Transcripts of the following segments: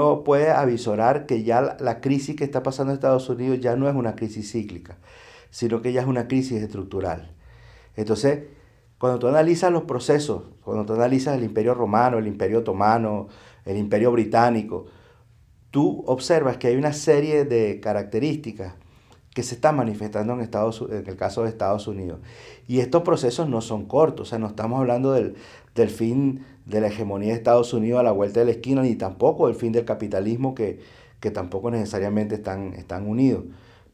No puede avisorar que ya la crisis que está pasando en Estados Unidos ya no es una crisis cíclica, sino que ya es una crisis estructural. Entonces, cuando tú analizas los procesos, cuando tú analizas el imperio romano, el imperio otomano, el imperio británico, tú observas que hay una serie de características que se están manifestando en, Estados, en el caso de Estados Unidos. Y estos procesos no son cortos, o sea, no estamos hablando del, del fin de la hegemonía de Estados Unidos a la vuelta de la esquina, ni tampoco el fin del capitalismo que, tampoco necesariamente están, están unidos.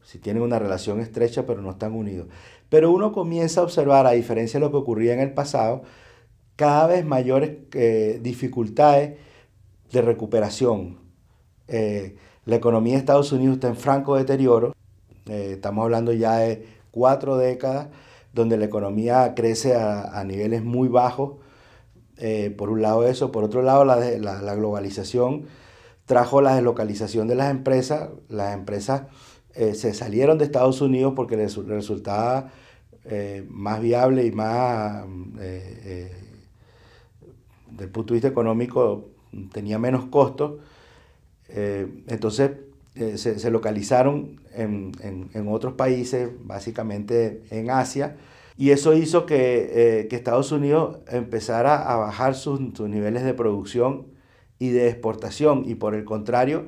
Si tienen una relación estrecha, pero no están unidos. Pero uno comienza a observar, a diferencia de lo que ocurría en el pasado, cada vez mayores eh, dificultades de recuperación. Eh, la economía de Estados Unidos está en franco deterioro. Eh, estamos hablando ya de cuatro décadas donde la economía crece a niveles muy bajos eh, por un lado eso, por otro lado la, globalización trajo la deslocalización de las empresas, las empresas eh, se salieron de Estados Unidos porque les resultaba eh, más viable y más, mm, desde el punto de vista económico, tenía menos costos, entonces se, localizaron en otros países, básicamente en Asia, y eso hizo eh, que, Estados Unidos empezara a bajar sus, niveles de producción y de exportación. Y por el contrario,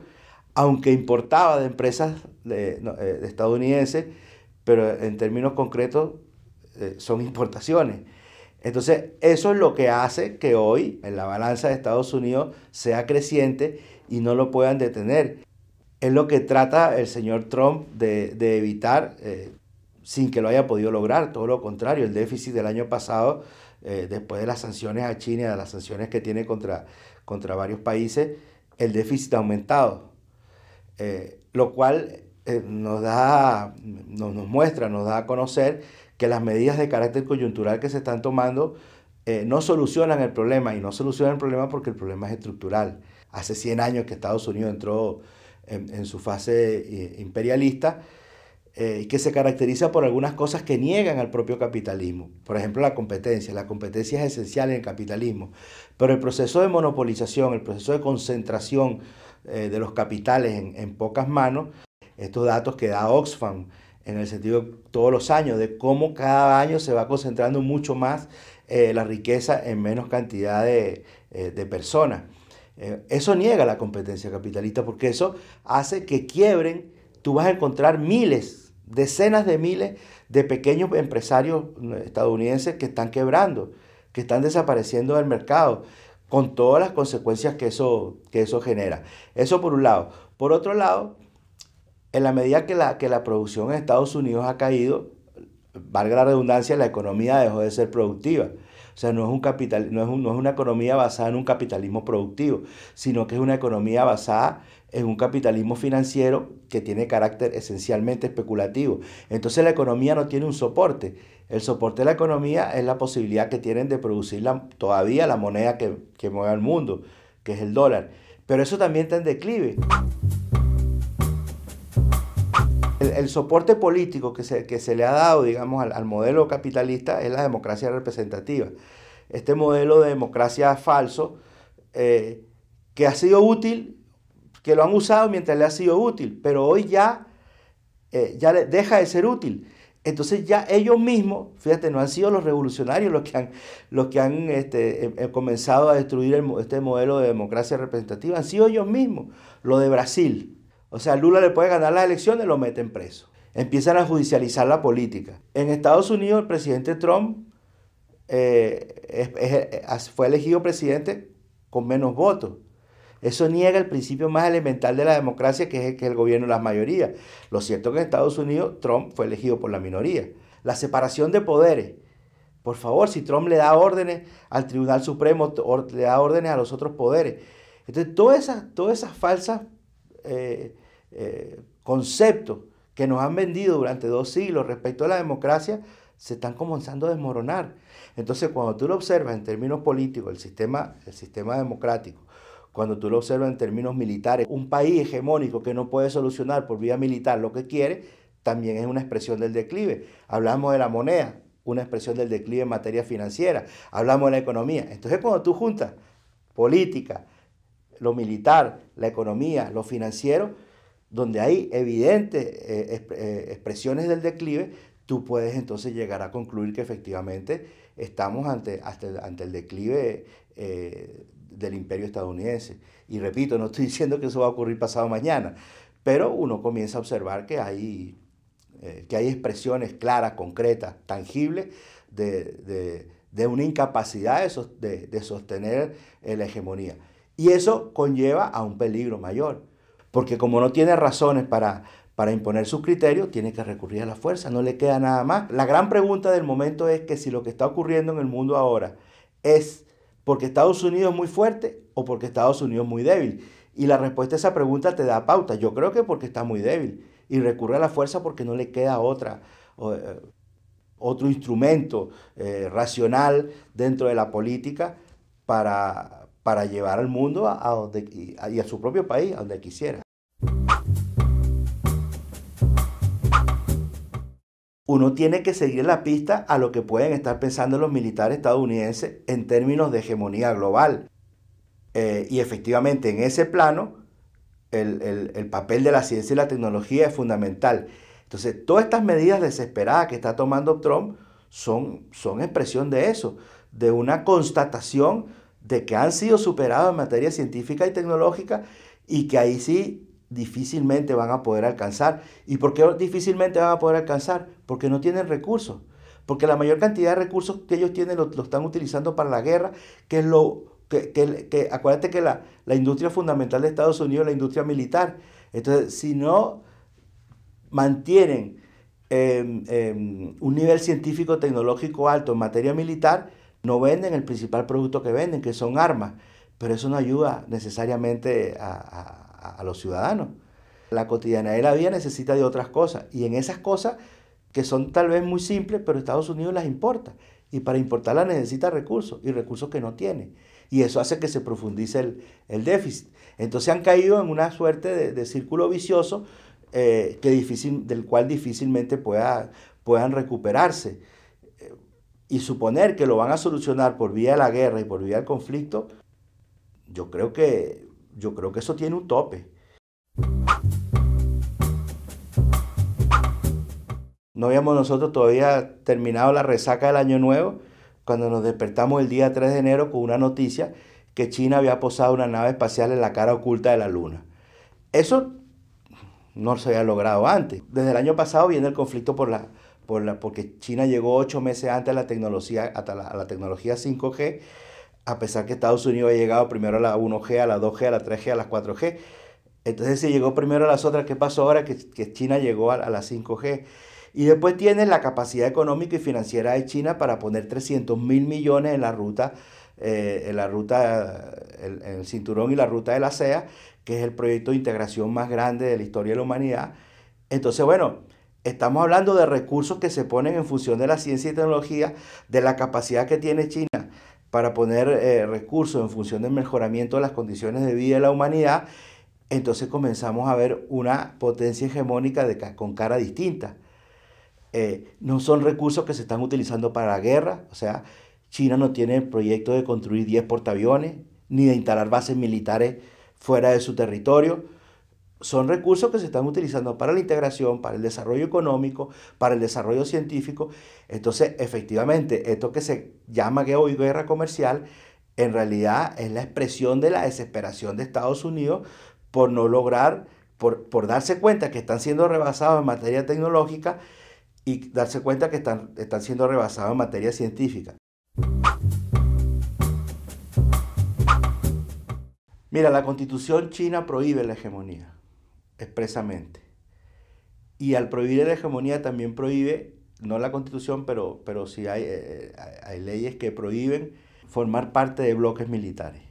aunque importaba de empresas de, eh, estadounidenses, pero en términos concretos eh, son importaciones. Entonces, eso es lo que hace que hoy en la balanza de Estados Unidos sea creciente y no lo puedan detener. Es lo que trata el señor Trump de, evitar, sin que lo haya podido lograr, todo lo contrario, el déficit del año pasado, eh, después de las sanciones a China, de las sanciones que tiene contra, contra varios países, el déficit ha aumentado, eh, lo cual eh, nos, da, muestra, nos da a conocer que las medidas de carácter coyuntural que se están tomando no solucionan el problema, y no solucionan el problema porque el problema es estructural. Hace 100 años que Estados Unidos entró en su fase imperialista, eh, que se caracteriza por algunas cosas que niegan al propio capitalismo. Por ejemplo, la competencia. La competencia es esencial en el capitalismo, pero el proceso de monopolización, el proceso de concentración eh, de los capitales en, pocas manos, estos datos que da Oxfam en el sentido de todos los años, de cómo cada año se va concentrando mucho más eh, la riqueza en menos cantidad de personas. eso niega la competencia capitalista porque eso hace que quiebren, tú vas a encontrar miles decenas de miles de pequeños empresarios estadounidenses que están quebrando, que están desapareciendo del mercado, con todas las consecuencias que eso, que eso genera. Eso por un lado. Por otro lado, en la medida que la, que la producción en Estados Unidos ha caído, valga la redundancia, la economía dejó de ser productiva. O sea, no es, un no no es una economía basada en un capitalismo productivo, sino que es una economía basada es un capitalismo financiero que tiene carácter esencialmente especulativo. Entonces la economía no tiene un soporte. El soporte de la economía es la posibilidad que tienen de producir todavía la moneda que, mueve al mundo, que es el dólar. Pero eso también está en declive. El, soporte político que se, que se, le ha dado, digamos, al, modelo capitalista es la democracia representativa. Este modelo de democracia falso eh, que ha sido útil que lo han usado mientras le ha sido útil, pero hoy ya, eh, ya deja de ser útil. Entonces ya ellos mismos, fíjate, no han sido los revolucionarios los que han, los que han este, em, eh, comenzado a destruir este modelo de democracia representativa, han sido ellos mismos, lo de Brasil. O sea, Lula le puede ganar las elecciones, lo meten preso. Empiezan a judicializar la política. En Estados Unidos el presidente Trump eh, fue elegido presidente con menos votos. Eso niega el principio más elemental de la democracia, que es el, que el gobierno de las mayorías. Lo cierto es que en Estados Unidos Trump fue elegido por la minoría. La separación de poderes. Por favor, si Trump le da órdenes al Tribunal Supremo, le da órdenes a los otros poderes. Entonces, todas esas, todas falsas eh, eh, conceptos que nos han vendido durante dos siglos respecto a la democracia se están comenzando a desmoronar. Entonces, cuando tú lo observas en términos políticos, el sistema democrático, cuando tú lo observas en términos militares, un país hegemónico que no puede solucionar por vía militar lo que quiere, también es una expresión del declive. Hablamos de la moneda, una expresión del declive en materia financiera, hablamos de la economía. Entonces cuando tú juntas política, lo militar, la economía, lo financiero, donde hay evidentes eh, eh, expresiones del declive, tú puedes entonces llegar a concluir que efectivamente estamos ante, ante el declive eh, del imperio estadounidense. Y repito, no estoy diciendo que eso va a ocurrir pasado mañana, pero uno comienza a observar que hay, eh, que hay expresiones claras, concretas, tangibles de, una incapacidad de, sostener la hegemonía. Y eso conlleva a un peligro mayor, porque como no tiene razones para, para imponer sus criterios tiene que recurrir a la fuerza, no le queda nada más. La gran pregunta del momento es que si lo que está ocurriendo en el mundo ahora es porque Estados Unidos es muy fuerte o porque Estados Unidos es muy débil. Y la respuesta a esa pregunta te da pauta. Yo creo que porque está muy débil y recurre a la fuerza porque no le queda otra, eh, otro instrumento eh, racional dentro de la política para, para llevar al mundo a, y a su propio país a donde quisiera. uno tiene que seguir la pista a lo que pueden estar pensando los militares estadounidenses en términos de hegemonía global. Eh, y efectivamente en ese plano el, papel de la ciencia y la tecnología es fundamental. Entonces, todas estas medidas desesperadas que está tomando Trump son, son expresión de eso, de una constatación de que han sido superados en materia científica y tecnológica y que ahí sí difícilmente van a poder alcanzar. ¿Y por qué difícilmente van a poder alcanzar? Porque no tienen recursos. Porque la mayor cantidad de recursos que ellos tienen lo, están utilizando para la guerra, que es lo que, acuérdate que la, industria fundamental de Estados Unidos es la industria militar. Entonces, si no mantienen em, em, un nivel científico tecnológico alto en materia militar, no venden el principal producto que venden, que son armas. Pero eso no ayuda necesariamente a a, los ciudadanos. La cotidianidad de la vida necesita de otras cosas y en esas cosas que son tal vez muy simples, pero Estados Unidos las importa y para importarlas necesita recursos y recursos que no tiene. Y eso hace que se profundice el, déficit. Entonces han caído en una suerte de, círculo vicioso eh, que difícil, del cual difícilmente pueda, puedan recuperarse. y suponer que lo van a solucionar por vía de la guerra y por vía del conflicto, yo creo que yo creo que eso tiene un tope. No habíamos nosotros todavía terminado la resaca del Año Nuevo cuando nos despertamos el día 3 de enero con una noticia que China había posado una nave espacial en la cara oculta de la Luna. Eso no se había logrado antes. Desde el año pasado viene el conflicto por por porque China llegó ocho meses antes a la tecnología, a la tecnología 5G a pesar que Estados Unidos ha llegado primero a la 1G, a la 2G, a la 3G, a las 4G. Entonces, se llegó primero a las otras, ¿qué pasó ahora que, que China llegó a, la 5G? Y después tiene la capacidad económica y financiera de China para poner 300 mil millones en la ruta, eh, en la ruta, el, el, cinturón y la ruta de la SEA, que es el proyecto de integración más grande de la historia de la humanidad. Entonces, bueno, estamos hablando de recursos que se ponen en función de la ciencia y tecnología, de la capacidad que tiene China para poner eh, recursos en función del mejoramiento de las condiciones de vida de la humanidad, entonces comenzamos a ver una potencia hegemónica con cara distinta. Eh, no son recursos que se están utilizando para la guerra, o sea, China no tiene el proyecto de construir 10 portaaviones, ni de instalar bases militares fuera de su territorio, son recursos que se están utilizando para la integración, para el desarrollo económico, para el desarrollo científico. Entonces, efectivamente, esto que se llama hoy guerra comercial, en realidad es la expresión de la desesperación de Estados Unidos por no lograr, por, darse cuenta que están siendo rebasados en materia tecnológica y darse cuenta que están, están siendo rebasados en materia científica. Mira, la constitución china prohíbe la hegemonía expresamente. Y al prohibir la hegemonía también prohíbe, no la constitución, pero, pero sí hay, eh, eh, hay leyes que prohíben formar parte de bloques militares.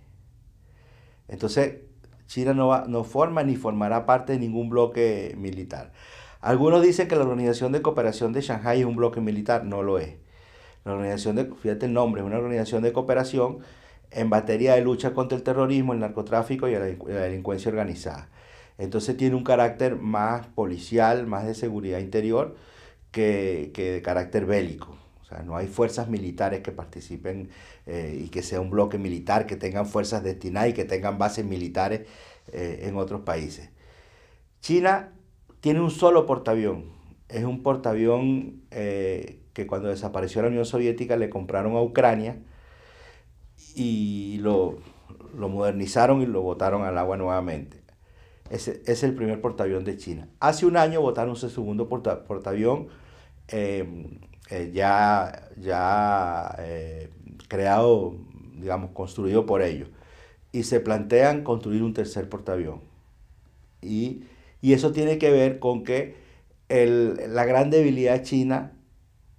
Entonces, China no, va, no forma ni formará parte de ningún bloque militar. Algunos dicen que la Organización de Cooperación de Shanghái es un bloque militar, no lo es. La organización de, fíjate el nombre, es una organización de cooperación en materia de lucha contra el terrorismo, el narcotráfico y la delincuencia organizada. Entonces tiene un carácter más policial, más de seguridad interior que, de carácter bélico. O sea, no hay fuerzas militares que participen eh, y que sea un bloque militar, que tengan fuerzas destinadas y que tengan bases militares eh, en otros países. China tiene un solo portaavión. Es un portaavión eh, que cuando desapareció la Unión Soviética le compraron a Ucrania y lo, lo modernizaron y lo botaron al agua nuevamente es, es el primer portaavión de China. Hace un año votaron su segundo portaavión eh, eh, ya, eh, creado, digamos, construido por ellos. Y se plantean construir un tercer portaavión. Y, eso tiene que ver con que la gran debilidad de china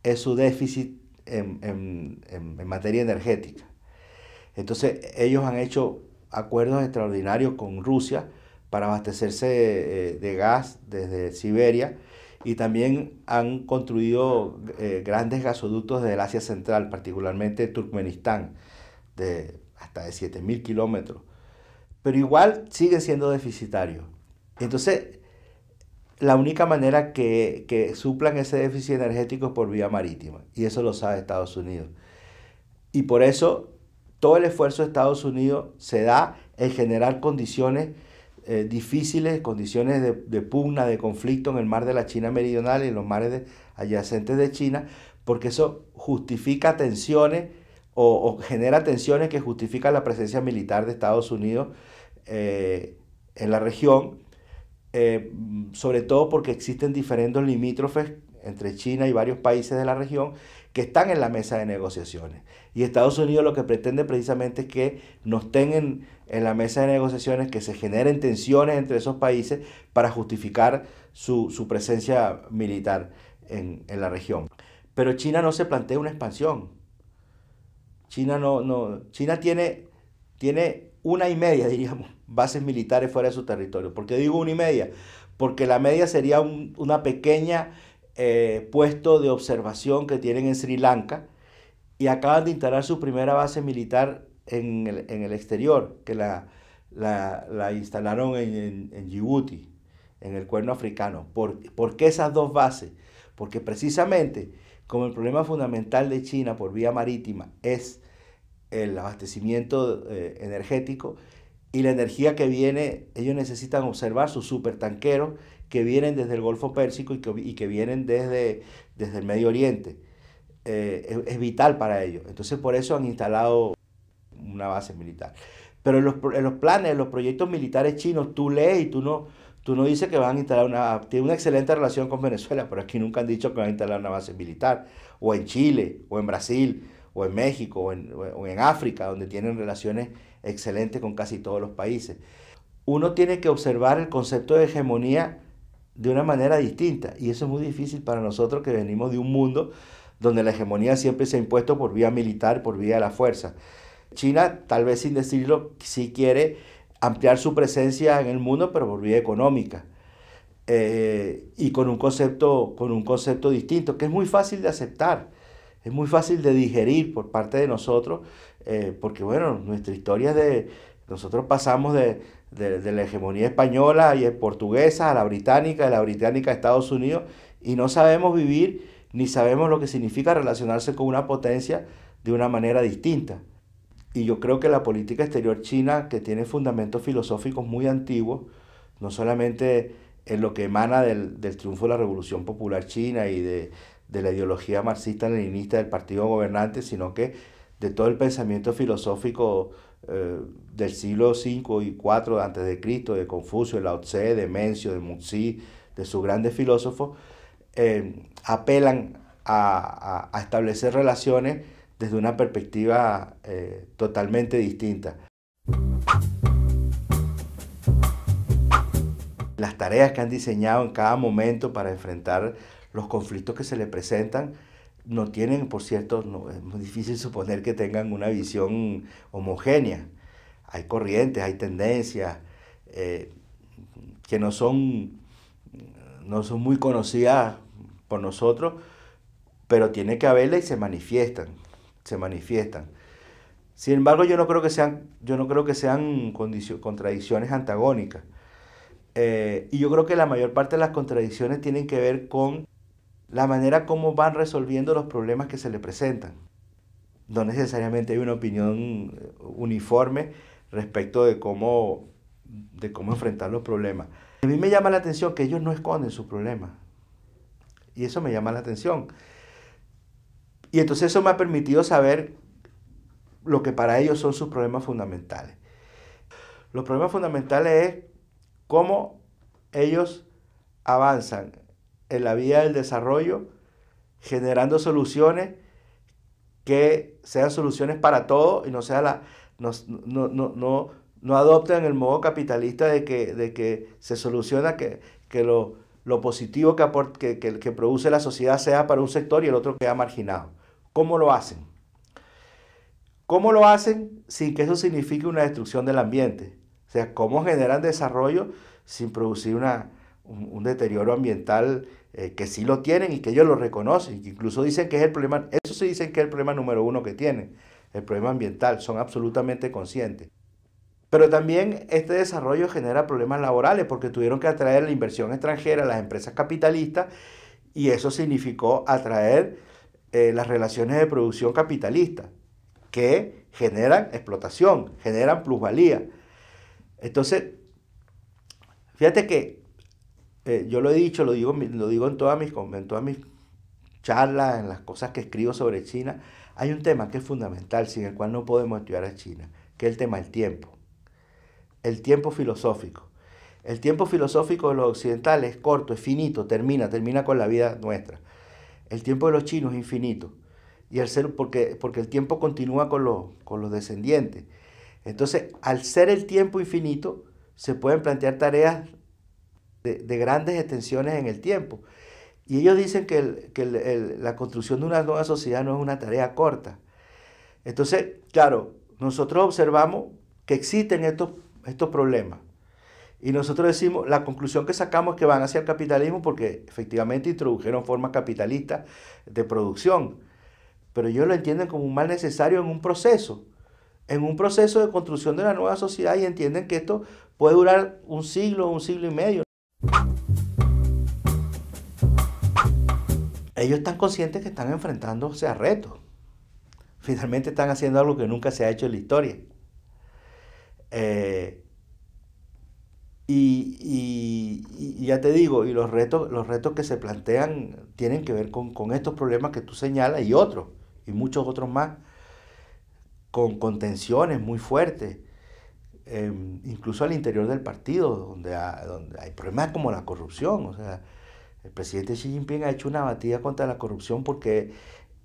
es su déficit en materia energética. Entonces ellos han hecho acuerdos extraordinarios con Rusia para abastecerse eh, de, gas desde Siberia y también han construido eh, grandes gasoductos desde Asia Central, particularmente Turkmenistán, de hasta de 7.000 kilómetros. Pero igual siguen siendo deficitarios. Entonces, la única manera que, que suplan ese déficit energético es por vía marítima, y eso lo sabe Estados Unidos. Y por eso todo el esfuerzo de Estados Unidos se da en generar condiciones eh, difíciles, condiciones de, pugna, de conflicto en el mar de la China meridional y en los mares adyacentes de China, porque eso justifica tensiones o, genera tensiones que justifican la presencia militar de Estados Unidos eh, en la región, eh, sobre todo porque existen diferentes limítrofes entre China y varios países de la región que están en la mesa de negociaciones. Y Estados Unidos lo que pretende precisamente es que nos tengan en la mesa de negociaciones, que se generen tensiones entre esos países para justificar su, presencia militar en, la región. Pero China no se plantea una expansión. China, no, no, China tiene, tiene una y media, diríamos, bases militares fuera de su territorio. ¿Por qué digo una y media? Porque la media sería un, una pequeña eh, puesto de observación que tienen en Sri Lanka, y acaban de instalar su primera base militar en el, exterior, que la, instalaron en, en, en, Djibouti, en el cuerno africano. ¿Por, qué esas dos bases? Porque precisamente como el problema fundamental de China por vía marítima es el abastecimiento eh, energético y la energía que viene, ellos necesitan observar sus supertanqueros que vienen desde el Golfo Pérsico y que, vienen desde, desde el Medio Oriente. Eh, es, vital para ellos. Entonces por eso han instalado una base militar. Pero en los, planes, en los proyectos militares chinos, tú lees y tú no, Tú no dices que van a instalar una... Tiene una excelente relación con Venezuela, pero aquí nunca han dicho que van a instalar una base militar. O en Chile, o en Brasil, o en México, o en, o en, África, donde tienen relaciones excelentes con casi todos los países. Uno tiene que observar el concepto de hegemonía de una manera distinta. Y eso es muy difícil para nosotros que venimos de un mundo donde la hegemonía siempre se ha impuesto por vía militar, por vía de la fuerza. China, tal vez sin decirlo, sí quiere ampliar su presencia en el mundo, pero por vía económica. Eh, y con un, concepto, con un concepto distinto, que es muy fácil de aceptar, es muy fácil de digerir por parte de nosotros, eh, porque bueno, nuestra historia es de, nosotros pasamos de, de, la hegemonía española y portuguesa a la británica, de la británica a Estados Unidos, y no sabemos vivir ni sabemos lo que significa relacionarse con una potencia de una manera distinta. Y yo creo que la política exterior china, que tiene fundamentos filosóficos muy antiguos, no solamente en lo que emana del, triunfo de la Revolución Popular China y de, la ideología marxista-leninista del partido gobernante, sino que de todo el pensamiento filosófico eh, del siglo V y IV antes de de Confucio, de Lao Tse, de Mencio, de muzi de sus grandes filósofos, Em, apelan a, establecer relaciones desde una perspectiva eh, totalmente distinta. Las tareas que han diseñado en cada momento para enfrentar los conflictos que se le presentan no tienen, por cierto, no, es muy difícil suponer que tengan una visión homogénea. Hay corrientes, hay tendencias eh, que no son no son muy conocidas por nosotros, pero tiene que haberla y se manifiestan, se manifiestan. Sin embargo, yo no creo que sean, yo no creo que sean contradicciones antagónicas. Eh, y yo creo que la mayor parte de las contradicciones tienen que ver con la manera como van resolviendo los problemas que se le presentan. No necesariamente hay una opinión eh, uniforme respecto de cómo, de cómo enfrentar los problemas. A mí me llama la atención que ellos no esconden sus problemas. Y eso me llama la atención. Y entonces eso me ha permitido saber lo que para ellos son sus problemas fundamentales. Los problemas fundamentales es cómo ellos avanzan en la vía del desarrollo generando soluciones que sean soluciones para todo y no sea la no, no, no adoptan el modo capitalista de que, de que se soluciona que, lo, positivo que, que, produce la sociedad sea para un sector y el otro queda marginado. ¿Cómo lo hacen? ¿Cómo lo hacen sin que eso signifique una destrucción del ambiente? O sea, ¿cómo generan desarrollo sin producir una, un, deterioro ambiental eh, que sí lo tienen y que ellos lo reconocen? incluso dicen que es el problema, eso sí dicen que es el problema número uno que tienen, el problema ambiental, son absolutamente conscientes. Pero también este desarrollo genera problemas laborales porque tuvieron que atraer la inversión extranjera, las empresas capitalistas, y eso significó atraer eh, las relaciones de producción capitalista, que generan explotación, generan plusvalía. Entonces, fíjate que eh, yo lo he dicho, lo digo, lo digo en, todas mis, en todas mis charlas, en las cosas que escribo sobre China, hay un tema que es fundamental, sin el cual no podemos estudiar a China, que es el tema del tiempo el tiempo filosófico. El tiempo filosófico de los occidentales es corto, es finito, termina, termina con la vida nuestra. El tiempo de los chinos es infinito. Y al ser, porque, porque el tiempo continúa con, los, con los descendientes. Entonces, al ser el tiempo infinito, se pueden plantear tareas de, grandes extensiones en el tiempo. Y ellos dicen que, la construcción de una nueva sociedad no es una tarea corta. Entonces, claro, nosotros observamos que existen estos estos problemas. Y nosotros decimos, la conclusión que sacamos es que van hacia el capitalismo porque efectivamente introdujeron formas capitalistas de producción. Pero ellos lo entienden como un mal necesario en un proceso, en un proceso de construcción de la nueva sociedad y entienden que esto puede durar un siglo, un siglo y medio. Ellos están conscientes que están enfrentándose a retos. Finalmente están haciendo algo que nunca se ha hecho en la historia. Eh, y, ya te digo, y los retos, los retos que se plantean tienen que ver con, estos problemas que tú señalas y otros, y muchos otros más, con contenciones muy fuertes, em, incluso al interior del partido, donde, donde hay problemas como la corrupción. O sea, el presidente Xi Jinping ha hecho una batida contra la corrupción porque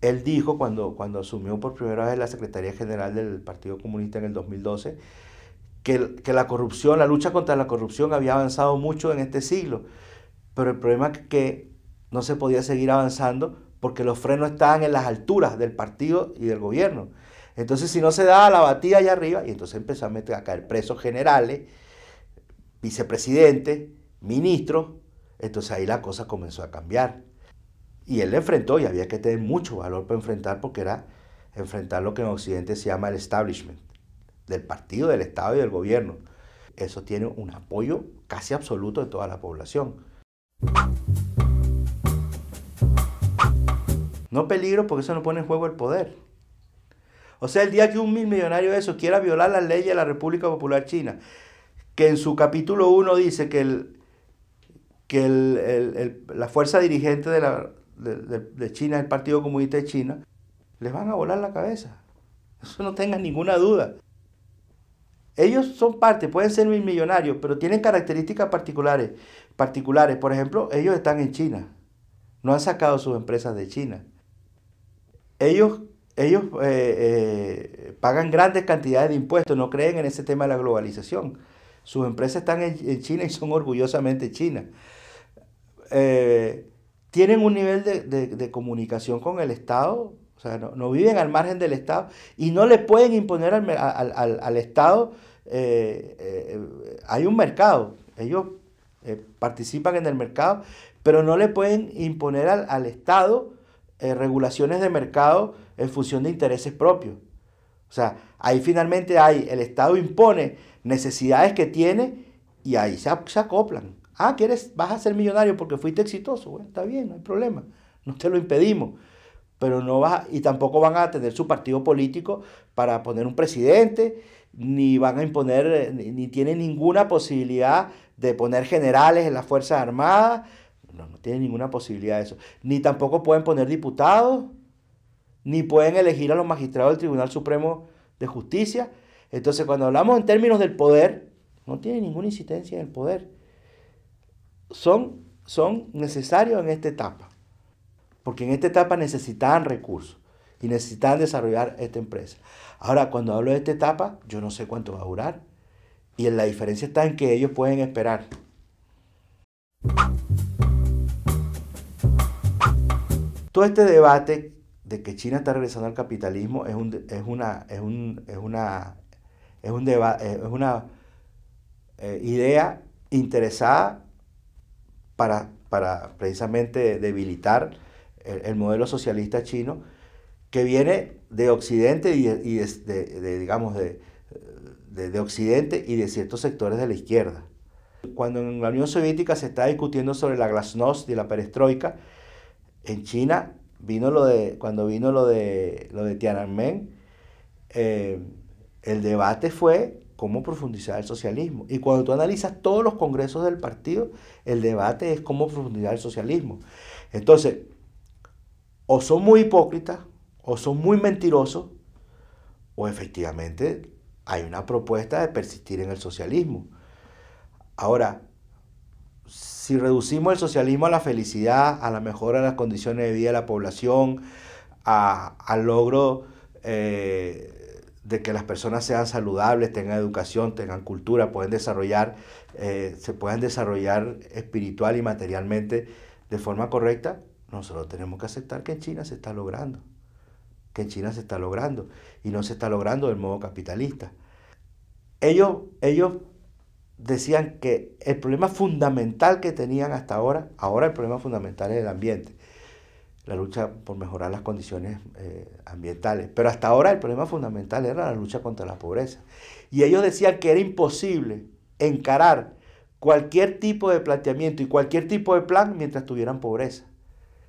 él dijo cuando, cuando asumió por primera vez la Secretaría General del Partido Comunista en el 2012, que, la corrupción, la lucha contra la corrupción había avanzado mucho en este siglo, pero el problema es que no se podía seguir avanzando porque los frenos estaban en las alturas del partido y del gobierno. Entonces, si no se daba la batida allá arriba, y entonces empezó a, meter, caer presos generales, vicepresidentes, ministros, entonces ahí la cosa comenzó a cambiar. Y él le enfrentó y había que tener mucho valor para enfrentar porque era enfrentar lo que en Occidente se llama el establishment del partido, del Estado y del gobierno. Eso tiene un apoyo casi absoluto de toda la población. No peligro porque eso no pone en juego el poder. O sea, el día que un mil millonario de esos quiera violar las leyes de la República Popular China, que en su capítulo 1 dice que, que la fuerza dirigente de, la, de, China el Partido Comunista de China, les van a volar la cabeza. Eso no tengan ninguna duda. Ellos son parte, pueden ser mil millonarios, pero tienen características particulares. particulares. Por ejemplo, ellos están en China. No han sacado sus empresas de China. Ellos, ellos eh, eh, pagan grandes cantidades de impuestos, no creen en ese tema de la globalización. Sus empresas están en, China y son orgullosamente chinas. Eh, tienen un nivel de, de comunicación con el Estado sea, no, viven al margen del Estado y no le pueden imponer al, Estado. Eh, eh, hay un mercado, ellos eh, participan en el mercado, pero no le pueden imponer al, Estado regulaciones de mercado en función de intereses propios. O sea, ahí finalmente hay, el Estado impone necesidades que tiene y ahí se, acoplan. Ah, ¿quieres, vas a ser millonario porque fuiste exitoso. Bueno, está bien, no hay problema, no te lo impedimos pero no va, y tampoco van a tener su partido político para poner un presidente, ni van a imponer, eh, ni, tienen ninguna posibilidad de poner generales en las Fuerzas Armadas, no, no tienen ninguna posibilidad de eso, ni tampoco pueden poner diputados, ni pueden elegir a los magistrados del Tribunal Supremo de Justicia. Entonces, cuando hablamos en términos del poder, no tiene ninguna incidencia en el poder. Son, son necesarios en esta etapa porque en esta etapa necesitaban recursos y necesitaban desarrollar esta empresa. Ahora, cuando hablo de esta etapa, yo no sé cuánto va a durar. Y la diferencia está en que ellos pueden esperar. Todo este debate de que China está regresando al capitalismo es una, una, es un es una eh, eh, idea interesada para, para precisamente debilitar el, modelo socialista chino, que viene de Occidente y, de, digamos, de, de, Occidente y de ciertos sectores de la izquierda. Cuando en la Unión Soviética se está discutiendo sobre la glasnost y la perestroika, en China vino lo de, cuando vino lo de, lo de Tiananmen, eh, el debate fue cómo profundizar el socialismo. Y cuando tú analizas todos los congresos del partido, el debate es cómo profundizar el socialismo. Entonces, o son muy hipócritas, o son muy mentirosos, o efectivamente hay una propuesta de persistir en el socialismo. Ahora, si reducimos el socialismo a la felicidad, a la mejora de las condiciones de vida de la población, al logro eh, de que las personas sean saludables, tengan educación, tengan cultura, pueden desarrollar, eh, se puedan desarrollar espiritual y materialmente de forma correcta, nosotros tenemos que aceptar que en China se está logrando, que en China se está logrando y no se está logrando del modo capitalista. Ellos, ellos decían que el problema fundamental que tenían hasta ahora, ahora el problema fundamental es el ambiente, la lucha por mejorar las condiciones eh, ambientales, pero hasta ahora el problema fundamental era la lucha contra la pobreza. Y ellos decían que era imposible encarar cualquier tipo de planteamiento y cualquier tipo de plan mientras tuvieran pobreza.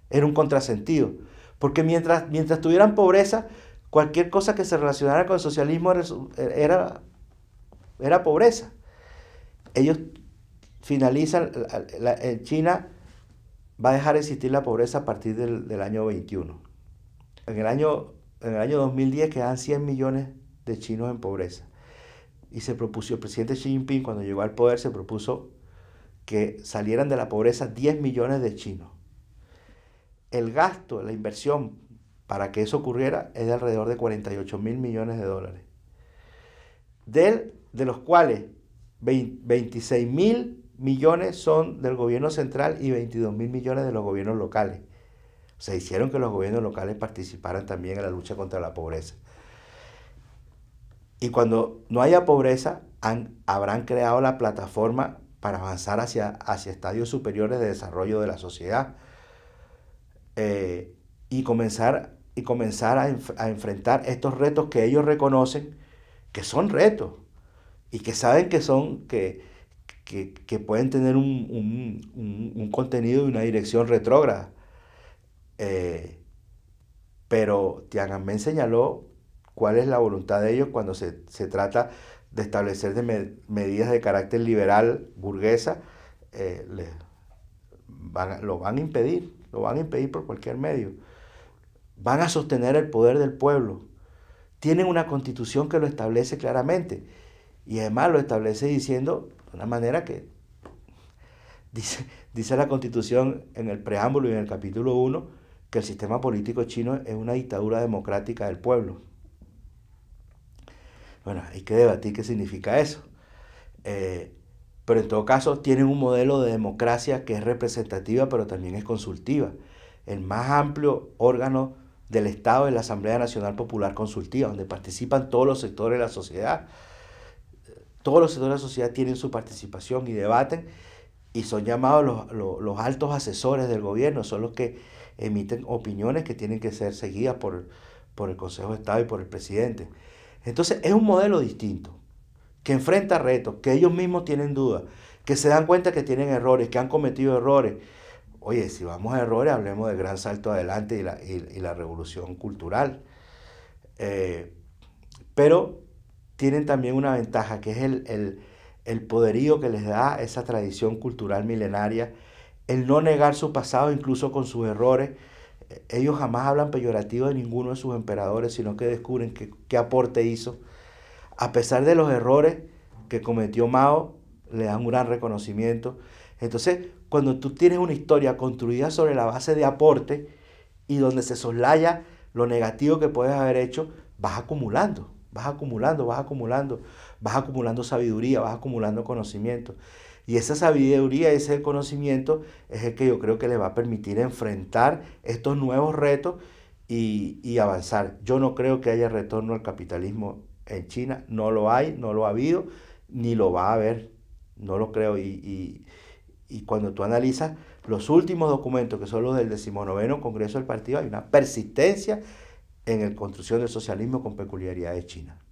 Era un contrasentido. Porque mientras, mientras tuvieran pobreza, cualquier cosa que se relacionara con el socialismo era, era pobreza. Ellos finalizan, la, China va a dejar de existir la pobreza a partir del, año 21. En el año, en el año 2010 quedan 100 millones de chinos en pobreza. Y se propuso, el presidente Xi Jinping cuando llegó al poder se propuso que salieran de la pobreza 10 millones de chinos el gasto, la inversión para que eso ocurriera es de alrededor de 48 mil millones de dólares, del, de los cuales 26 mil millones son del gobierno central y 22 mil millones de los gobiernos locales. Se hicieron que los gobiernos locales participaran también en la lucha contra la pobreza. Y cuando no haya pobreza, habrán creado la plataforma para avanzar hacia, hacia estadios superiores de desarrollo de la sociedad, eh, y comenzar, y comenzar a, enfrentar estos retos que ellos reconocen que son retos y que saben que son, que, que, pueden tener un, contenido y una dirección retrógrada. Eh, pero Tiananmen señaló cuál es la voluntad de ellos cuando se, se trata de establecer de medidas de carácter liberal burguesa, eh, lo van a impedir lo van a impedir por cualquier medio. Van a sostener el poder del pueblo. Tienen una constitución que lo establece claramente. Y además lo establece diciendo de una manera que dice, dice la constitución en el preámbulo y en el capítulo 1 que el sistema político chino es una dictadura democrática del pueblo. Bueno, hay que debatir qué significa eso. Eh, pero en todo caso tienen un modelo de democracia que es representativa pero también es consultiva. El más amplio órgano del Estado es la Asamblea Nacional Popular Consultiva, donde participan todos los sectores de la sociedad. Todos los sectores de la sociedad tienen su participación y debaten y son llamados los, altos asesores del gobierno, son los que emiten opiniones que tienen que ser seguidas por, por el Consejo de Estado y por el presidente. Entonces es un modelo distinto, que enfrenta retos, que ellos mismos tienen dudas, que se dan cuenta que tienen errores, que han cometido errores. Oye, si vamos a errores, hablemos de gran salto adelante y la, revolución cultural. Eh, pero tienen también una ventaja, que es el, el, el poderío que les da esa tradición cultural milenaria, el no negar su pasado, incluso con sus errores. Ellos jamás hablan peyorativo de ninguno de sus emperadores, sino que descubren qué aporte hizo a pesar de los errores que cometió Mao, le dan un gran reconocimiento. Entonces, cuando tú tienes una historia construida sobre la base de aporte y donde se soslaya lo negativo que puedes haber hecho, vas acumulando, vas acumulando, vas acumulando, vas acumulando sabiduría, vas acumulando conocimiento. Y esa sabiduría, ese conocimiento es el que yo creo que le va a permitir enfrentar estos nuevos retos y, y avanzar. Yo no creo que haya retorno al capitalismo en China no lo hay, no lo ha habido, ni lo va a haber, no lo creo. Y, cuando tú analizas los últimos documentos, que son los del decimonoveno Congreso del Partido, hay una persistencia en la construcción del socialismo con peculiaridades chinas.